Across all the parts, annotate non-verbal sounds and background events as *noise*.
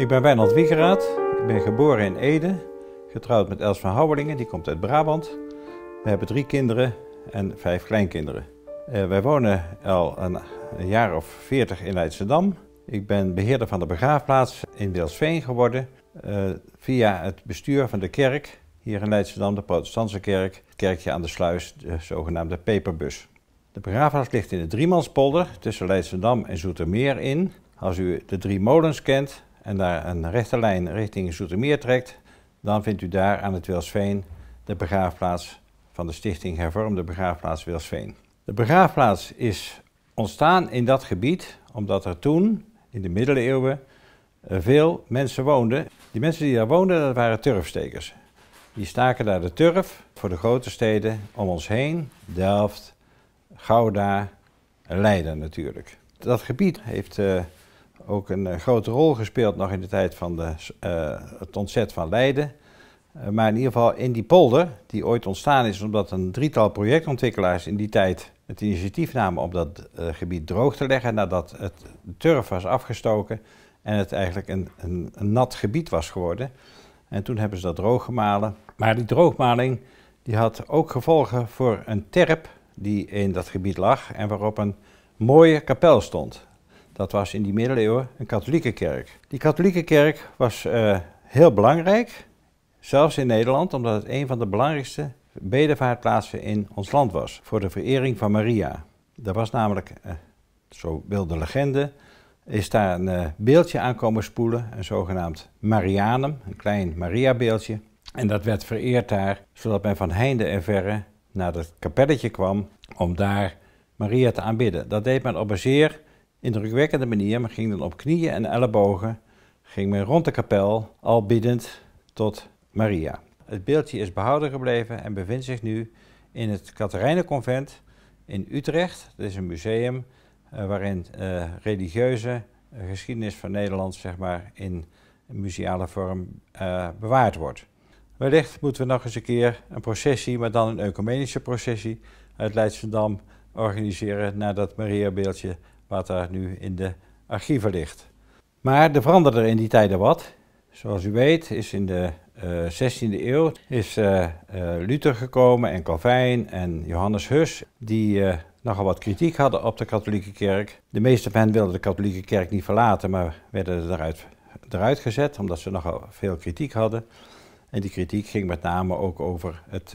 Ik ben Wijnald Wiegeraad. Ik ben geboren in Ede, getrouwd met Els van Houwelingen, die komt uit Brabant. We hebben drie kinderen en vijf kleinkinderen. Eh, wij wonen al een, jaar of veertig in Leidschendam. Ik ben beheerder van de begraafplaats in Wilsveen geworden eh, via het bestuur van de kerk hier in Leidschendam, de protestantse kerk, het kerkje aan de sluis, de zogenaamde peperbus. De begraafplaats ligt in de Driemanspolder tussen Leidschendam en Zoetermeer in. Als u de Drie Molens kent, en daar een rechte lijn richting Zoetermeer trekt, dan vindt u daar aan het Wilsveen de begraafplaats van de Stichting Hervormde Begraafplaats Wilsveen. De begraafplaats is ontstaan in dat gebied omdat er toen, in de middeleeuwen, veel mensen woonden. Die mensen die daar woonden, dat waren turfstekers. Die staken daar de turf voor de grote steden om ons heen. Delft, Gouda, Leiden natuurlijk. Dat gebied heeft eh, ook een eh, grote rol gespeeld nog in de tijd van de, eh, het ontzet van Leiden. Eh, maar in ieder geval in die polder, die ooit ontstaan is omdat een drietal projectontwikkelaars in die tijd het initiatief namen om dat gebied droog te leggen nadat het turf was afgestoken en het eigenlijk een, een, nat gebied was geworden. En toen hebben ze dat droog gemalen. Maar die droogmaling die had ook gevolgen voor een terp die in dat gebied lag en waarop een mooie kapel stond. Dat was in die middeleeuwen een katholieke kerk. Die katholieke kerk was eh, heel belangrijk, zelfs in Nederland, omdat het een van de belangrijkste bedevaartplaatsen in ons land was. Voor de verering van Maria. Er was namelijk, eh, zo wil de legende, is daar een eh, beeldje aan komen spoelen, een zogenaamd Marianum, een klein Maria-beeldje. En dat werd vereerd daar, zodat men van heinde en verre naar dat kapelletje kwam om daar Maria te aanbidden. Dat deed men op een zeer indrukwekkende manier, maar ging dan op knieën en ellebogen, ging men rond de kapel, al biedend tot Maria. Het beeldje is behouden gebleven en bevindt zich nu in het Katharijnenconvent in Utrecht. Dat is een museum eh, waarin uh, religieuze eh, geschiedenis van Nederland zeg maar, in museale vorm bewaard wordt. Wellicht moeten we nog eens een keer een processie, maar dan een ecumenische processie uit Leidschendam organiseren nadat Maria-beeldje wat daar nu in de archieven ligt. Maar er veranderde in die tijden wat. Zoals u weet is in de 16e eh, eeuw is eh, eh, Luther gekomen en Calvijn en Johannes Hus, die nogal wat kritiek hadden op de katholieke kerk. De meeste van hen wilden de katholieke kerk niet verlaten, maar werden eruit, eruit gezet omdat ze nogal veel kritiek hadden. En die kritiek ging met name ook over het,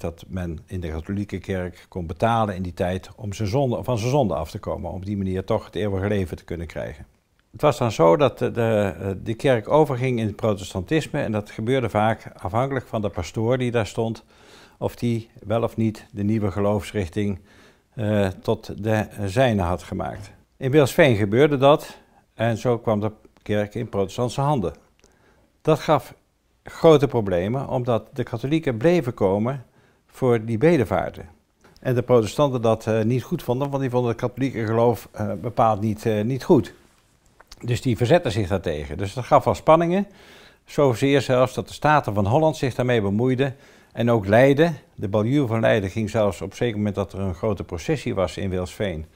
dat men in de katholieke kerk kon betalen in die tijd om zijn zonde, van zijn zonde af te komen. Om op die manier toch het eeuwige leven te kunnen krijgen. Het was dan zo dat de, de, eh, de kerk overging in het protestantisme. En dat gebeurde vaak afhankelijk van de pastoor die daar stond. Of die wel of niet de nieuwe geloofsrichting eh, tot de zijne had gemaakt. In Wilsveen gebeurde dat. En zo kwam de kerk in protestantse handen. Dat gaf grote problemen, omdat de katholieken bleven komen voor die bedevaarten. En de protestanten dat eh, niet goed vonden, want die vonden het katholieke geloof eh, bepaald niet, eh, niet goed. Dus die verzetten zich daartegen. Dus dat gaf wel spanningen. Zozeer zelfs dat de Staten van Holland zich daarmee bemoeiden. En ook Leiden, de baljuw van Leiden ging zelfs op zeker moment dat er een grote processie was in Wilsveen.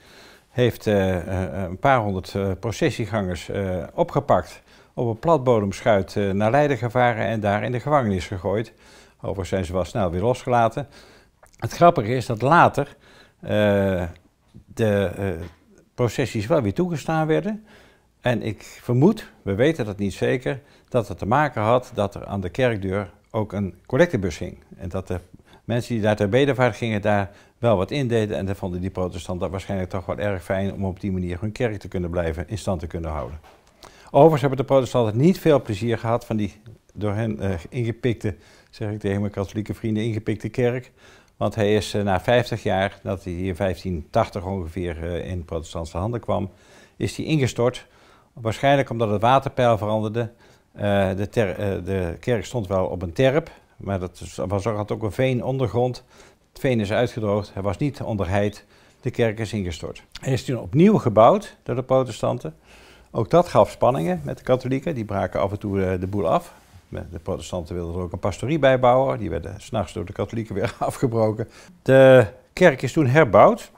Heeft een paar honderd processiegangers opgepakt, op een platbodemschuit naar Leiden gevaren en daar in de gevangenis gegooid. Overigens zijn ze wel snel weer losgelaten. Het grappige is dat later eh, de eh, processies wel weer toegestaan werden. En ik vermoed, we weten dat niet zeker, dat het te maken had dat er aan de kerkdeur ook een collectebus hing. En dat de mensen die daar ter bedevaart gingen daar wel wat indeden. En dan vonden die protestanten waarschijnlijk toch wel erg fijn om op die manier hun kerk te kunnen blijven, in stand te kunnen houden. Overigens hebben de protestanten niet veel plezier gehad van die door hen eh, ingepikte zeg ik tegen mijn katholieke vrienden, ingepikte kerk. Want hij is eh, na 50 jaar, dat hij in 1580 ongeveer eh, in protestantse handen kwam, is hij ingestort. Waarschijnlijk omdat het waterpeil veranderde. Eh, de, de kerk stond wel op een terp, maar dat was, had ook een veen ondergrond. Het veen is uitgedroogd, hij was niet onderheid. De kerk is ingestort. Hij is toen opnieuw gebouwd door de protestanten. Ook dat gaf spanningen met de katholieken, die braken af en toe de boel af. De protestanten wilden er ook een pastorie bij bouwen. Die werden s'nachts door de katholieken weer *laughs* afgebroken. De kerk is toen herbouwd.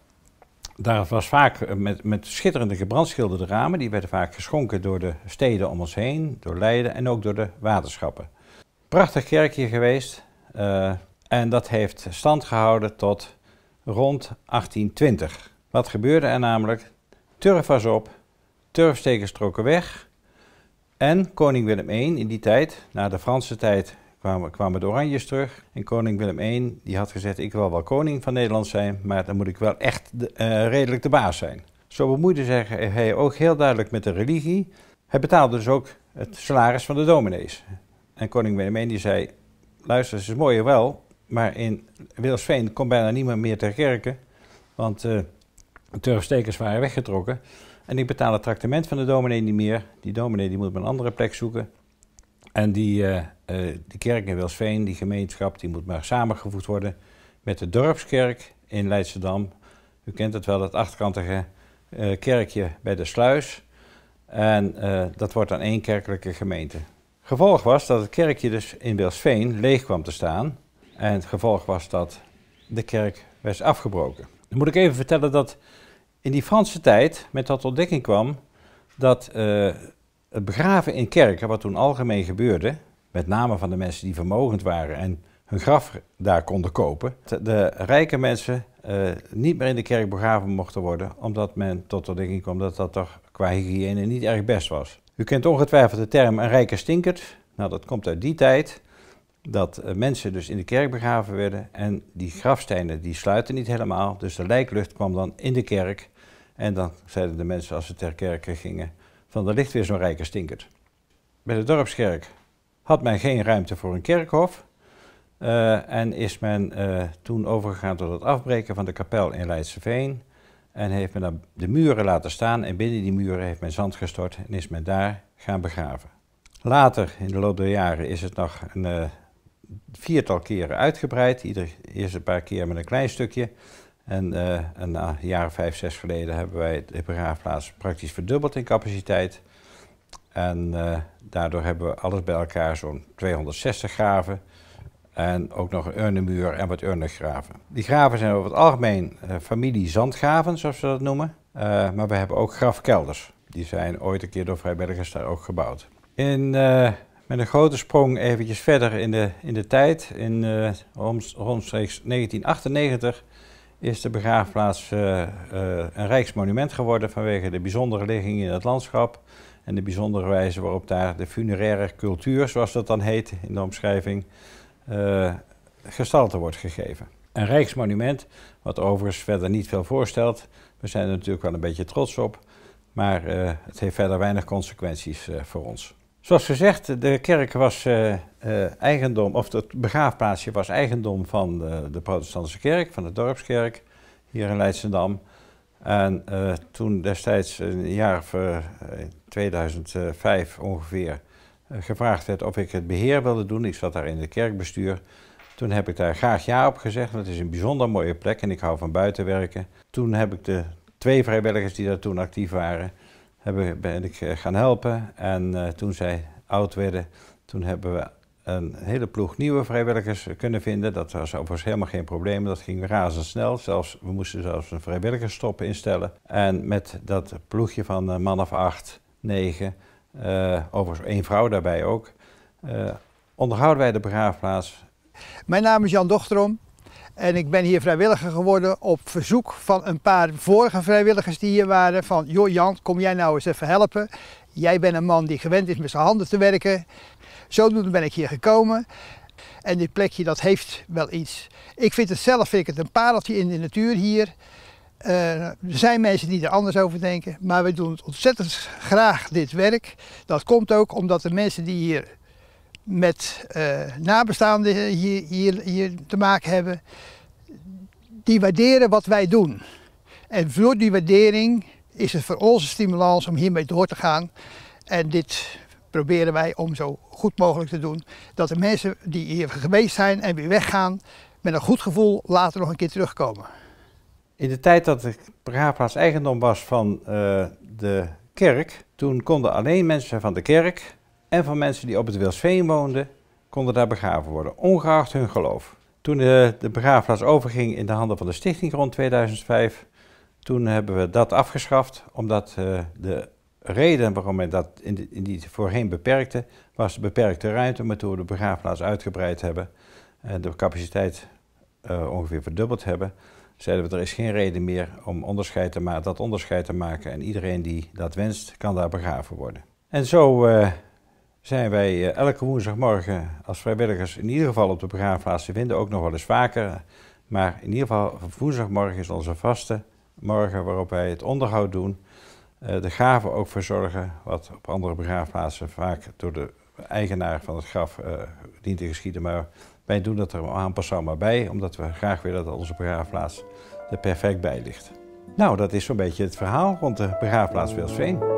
Daar was vaak eh, met, met schitterende gebrandschilderde ramen. Die werden vaak geschonken door de steden om ons heen, door Leiden en ook door de waterschappen. Prachtig kerkje geweest. Eh, en dat heeft stand gehouden tot rond 1820. Wat gebeurde er namelijk? Turf was op, turfstekers stroken weg. En koning Willem I in die tijd, na de Franse tijd, kwamen, kwamen de Oranjes terug. En koning Willem I die had gezegd, ik wil wel koning van Nederland zijn, maar dan moet ik wel echt eh, redelijk de baas zijn. Zo bemoeide zich hij ook heel duidelijk met de religie. Hij betaalde dus ook het salaris van de dominees. En koning Willem I die zei, luister, het is mooi wel, maar in Wilsveen komt bijna niemand meer ter kerken, want eh, de Turfstekers waren weggetrokken. En ik betaal het tractement van de dominee niet meer. Die dominee die moet op een andere plek zoeken. En die, eh, eh, die kerk in Wilsveen, die gemeenschap, die moet maar samengevoegd worden met de dorpskerk in Leidschendam. U kent het wel, dat achtkantige eh, kerkje bij de sluis. En dat wordt dan één kerkelijke gemeente. Gevolg was dat het kerkje dus in Wilsveen leeg kwam te staan. En het gevolg was dat de kerk werd afgebroken. Dan moet ik even vertellen dat in die Franse tijd met dat ontdekking kwam dat eh, het begraven in kerken, wat toen algemeen gebeurde, met name van de mensen die vermogend waren en hun graf daar konden kopen, de, de rijke mensen eh, niet meer in de kerk begraven mochten worden, omdat men tot de ontdekking kwam dat dat toch qua hygiëne niet erg best was. U kent ongetwijfeld de term een rijke stinkert. Nou, dat komt uit die tijd dat eh, mensen dus in de kerk begraven werden en die grafstenen die sluiten niet helemaal, dus de lijklucht kwam dan in de kerk en dan zeiden de mensen als ze ter kerken gingen, van er ligt weer zo'n rijke stinkert. Bij de dorpskerk had men geen ruimte voor een kerkhof. Eh, en is men eh, toen overgegaan tot het afbreken van de kapel in Leidseveen. En heeft men de muren laten staan en binnen die muren heeft men zand gestort en is men daar gaan begraven. Later, in de loop der jaren, is het nog een eh, viertal keren uitgebreid. Ieder eerst een paar keer met een klein stukje. En, na eh, jaren eh, jaar 5 vijf, zes geleden hebben wij de begraafplaats praktisch verdubbeld in capaciteit. En eh, daardoor hebben we alles bij elkaar zo'n 260 graven. En ook nog een urnenmuur en wat urnengraven. Die graven zijn over het algemeen uh, familie zandgraven, zoals ze dat noemen. maar we hebben ook grafkelders. Die zijn ooit een keer door vrijwilligers daar ook gebouwd. In, met een grote sprong eventjes verder in de, in de tijd, in omstreeks 1998 is de begraafplaats eh, eh, een rijksmonument geworden vanwege de bijzondere ligging in het landschap en de bijzondere wijze waarop daar de funeraire cultuur, zoals dat dan heet in de omschrijving, eh, gestalte wordt gegeven. Een rijksmonument, wat overigens verder niet veel voorstelt. We zijn er natuurlijk wel een beetje trots op, maar het heeft verder weinig consequenties voor ons. Zoals gezegd, de kerk was eh, eh, eigendom, of het begraafplaatsje was eigendom van de, de, protestantse kerk, van de dorpskerk, hier in Leidschendam. En eh, toen destijds, een jaar of 2005 ongeveer, gevraagd werd of ik het beheer wilde doen, ik zat daar in het kerkbestuur, toen heb ik daar graag ja op gezegd, want het is een bijzonder mooie plek en ik hou van buitenwerken. Toen heb ik de twee vrijwilligers die daar toen actief waren, hebben, ben ik eh, gaan helpen. En eh, toen zij oud werden, toen hebben we een hele ploeg nieuwe vrijwilligers kunnen vinden. Dat was overigens helemaal geen probleem, dat ging razendsnel. Zelfs, we moesten zelfs een vrijwilligersstop instellen. En met dat ploegje van een eh, man of acht, negen, overigens één vrouw daarbij ook, onderhouden wij de begraafplaats. Mijn naam is Jan Dochterom. En ik ben hier vrijwilliger geworden op verzoek van een paar vorige vrijwilligers die hier waren. Van, joh Jan, kom jij nou eens even helpen. Jij bent een man die gewend is met zijn handen te werken. Zodoende ben ik hier gekomen. En dit plekje dat heeft wel iets. Ik vind het zelf vind ik het een pareltje in de natuur hier. Eh, er zijn mensen die er anders over denken, maar we doen het ontzettend graag dit werk. Dat komt ook omdat de mensen die hier met eh, nabestaanden hier, hier, hier te maken hebben, die waarderen wat wij doen. En door die waardering is het voor ons een stimulans om hiermee door te gaan. En dit proberen wij om zo goed mogelijk te doen. Dat de mensen die hier geweest zijn en weer weggaan, met een goed gevoel later nog een keer terugkomen. In de tijd dat de begraafplaats eigendom was van eh, de kerk, toen konden alleen mensen van de kerk en van mensen die op het Wilsveen woonden, konden daar begraven worden, ongeacht hun geloof. Toen eh, de, de begraafplaats overging in de handen van de stichting rond 2005, toen hebben we dat afgeschaft, omdat eh, de reden waarom we dat in, in die voorheen beperkte, was de beperkte ruimte, maar toen we de begraafplaats uitgebreid hebben en de capaciteit eh, ongeveer verdubbeld hebben, zeiden we er is geen reden meer om onderscheid te dat onderscheid te maken en iedereen die dat wenst kan daar begraven worden. En zo zijn wij eh, elke woensdagmorgen als vrijwilligers in ieder geval op de begraafplaats te vinden, ook nog wel eens vaker. Maar in ieder geval woensdagmorgen is onze vaste morgen waarop wij het onderhoud doen, eh, de graven ook verzorgen, wat op andere begraafplaatsen vaak door de eigenaar van het graf uh, dient te geschieden. Maar wij doen dat er aan passant maar bij, omdat we graag willen dat onze begraafplaats er perfect bij ligt. Nou, dat is zo'n beetje het verhaal rond de begraafplaats Wilsveen.